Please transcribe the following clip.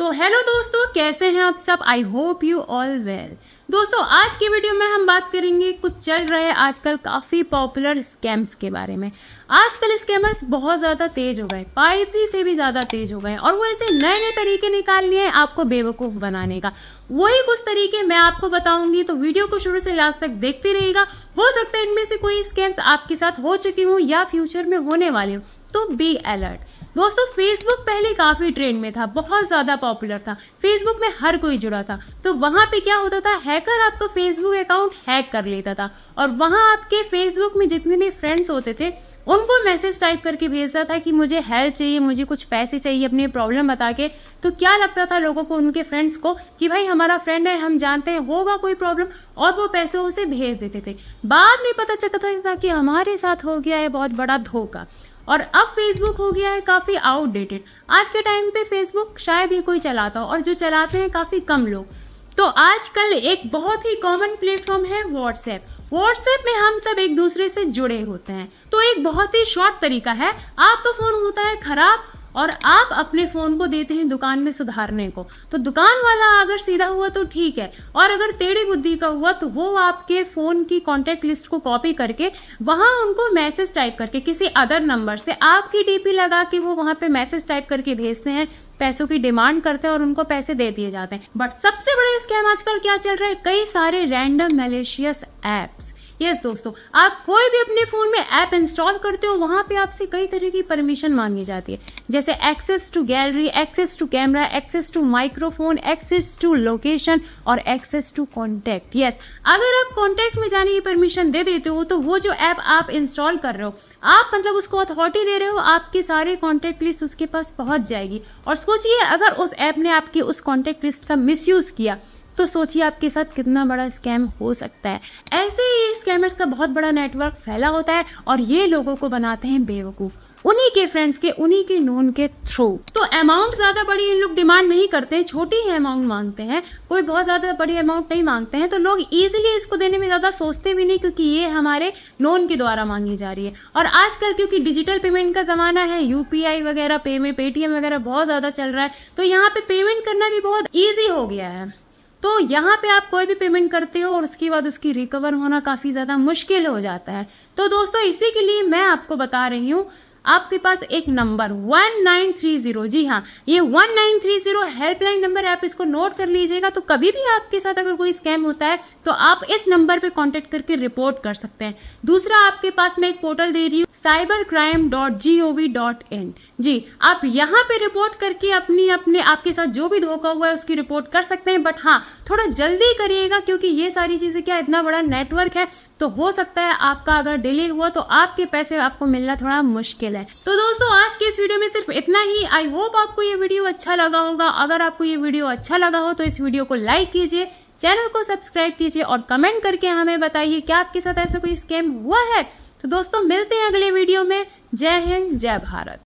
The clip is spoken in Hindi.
तो हेलो दोस्तों कैसे हैं आप सब I hope you all well दोस्तों आज की वीडियो में हम बात करेंगे कुछ चल रहे आजकल काफ़ी पॉपुलर स्कैम्स के बारे में आजकल स्कैमर्स बहुत ज़्यादा तेज हो गए फाइव से भी ज़्यादा तेज हो गए और वो ऐसे नए नए तरीके निकाल लिए हैं आपको बेवकूफ़ बनाने का वही कुछ तरीके मैं आपको बताऊंगी तो वीडियो को शुरू से लास्ट तक देखते रहेगा हो सकता है इनमें से कोई स्कैम्स आपके साथ हो चुकी हूँ या फ्यूचर में होने वाले हूँ तो बी अलर्ट दोस्तों फेसबुक पहले काफ़ी ट्रेंड में था बहुत ज़्यादा पॉपुलर था फेसबुक में हर कोई जुड़ा था तो वहां पे क्या होता था हैकर आपका फेसबुक अकाउंट हैक कर लेता था और वहाँ आपके फेसबुक में जितने भी फ्रेंड्स होते थे उनको मैसेज टाइप करके भेजता था कि मुझे हेल्प चाहिए मुझे कुछ पैसे चाहिए अपनी प्रॉब्लम बता के तो क्या लगता था लोगों को उनके फ्रेंड्स को कि भाई हमारा फ्रेंड है हम जानते हैं होगा कोई प्रॉब्लम और वो पैसे उसे भेज देते थे बाद में पता चलता था कि हमारे साथ हो गया है बहुत बड़ा धोखा और अब फेसबुक हो गया है काफ़ी आउटडेटेड आज के टाइम पे फेसबुक शायद ही कोई चलाता हो और जो चलाते हैं काफ़ी कम लोग तो आजकल एक बहुत ही कॉमन प्लेटफॉर्म है व्हाट्सएप व्हाट्सएप में हम सब एक दूसरे से जुड़े होते हैं तो एक बहुत ही शॉर्ट तरीका है आपका फ़ोन तो होता है ख़राब और आप अपने फ़ोन को देते हैं दुकान में सुधारने को तो दुकान वाला अगर सीधा हुआ तो ठीक है और अगर टेढ़ी बुद्धि का हुआ तो वो आपके फ़ोन की कॉन्टेक्ट लिस्ट को कॉपी करके वहां उनको मैसेज टाइप करके किसी अदर नंबर से आपकी डीपी लगा के वो वहां पे मैसेज टाइप करके भेजते हैं पैसों की डिमांड करते हैं और उनको पैसे दे दिए जाते हैं बट सबसे बड़े स्कैम आजकल क्या चल रहा है कई सारे रैंडम मलेशियस एप्स यस दोस्तों आप कोई भी अपने फ़ोन में ऐप इंस्टॉल करते हो वहां पे आपसे कई तरह की परमिशन मांगी जाती है जैसे access to gallery access to camera access to microphone access to location और एक्सेस टू कॉन्टैक्ट यस अगर आप कॉन्टैक्ट में जाने की परमिशन दे देते हो तो वो जो ऐप आप इंस्टॉल कर रहे हो आप मतलब उसको अथॉरिटी दे रहे हो आपके सारे कॉन्टेक्ट लिस्ट उसके पास पहुंच जाएगी और सोचिए अगर उस ऐप ने आपकी उस कॉन्टेक्ट लिस्ट का मिस किया तो सोचिए आपके साथ कितना बड़ा स्कैम हो सकता है ऐसे ही स्कैमर्स का बहुत बड़ा नेटवर्क फैला होता है और ये लोगों को बनाते हैं बेवकूफ़ उन्हीं के फ्रेंड्स के उन्हीं के नोन के थ्रू तो अमाउंट ज्यादा बड़ी इन लोग डिमांड नहीं करते हैं छोटी ही अमाउंट मांगते हैं कोई बहुत ज्यादा बड़ी अमाउंट नहीं मांगते हैं तो लोग इजीली इसको देने में ज्यादा सोचते भी नहीं क्योंकि ये हमारे नोन के द्वारा मांगी जा रही है और आजकल क्योंकि डिजिटल पेमेंट का जमाना है यूपीआई वगैरह पेमेंट पेटीएम वगैरह बहुत ज्यादा चल रहा है तो यहाँ पे पेमेंट करना भी बहुत ईजी हो गया है तो यहाँ पे आप कोई भी पेमेंट करते हो और उसके बाद उसकी रिकवर होना काफ़ी ज़्यादा मुश्किल हो जाता है तो दोस्तों इसी के लिए मैं आपको बता रही हूँ आपके पास एक नंबर 1930 जी हाँ ये 1930 हेल्पलाइन नंबर आप इसको नोट कर लीजिएगा तो कभी भी आपके साथ अगर कोई स्कैम होता है तो आप इस नंबर पे कांटेक्ट करके रिपोर्ट कर सकते हैं दूसरा आपके पास मैं एक पोर्टल दे रही हूँ cyber crime dot G O V dot in जी आप यहाँ पे रिपोर्ट करके अपनी अपने आपके साथ जो भी धोखा हुआ है उसकी रिपोर्ट कर सकते हैं बट हाँ थोड़ा जल्दी करिएगा क्योंकि ये सारी चीजें क्या इतना बड़ा नेटवर्क है तो हो सकता है आपका अगर डिले हुआ तो आपके पैसे आपको मिलना थोड़ा मुश्किल खेल है तो दोस्तों आज के इस वीडियो में सिर्फ इतना ही आई होप आपको ये वीडियो अच्छा लगा होगा अगर आपको ये वीडियो अच्छा लगा हो तो इस वीडियो को लाइक कीजिए चैनल को सब्सक्राइब कीजिए और कमेंट करके हमें बताइए क्या आपके साथ ऐसा कोई स्कैम हुआ है तो दोस्तों मिलते हैं अगले वीडियो में जय हिंद जय भारत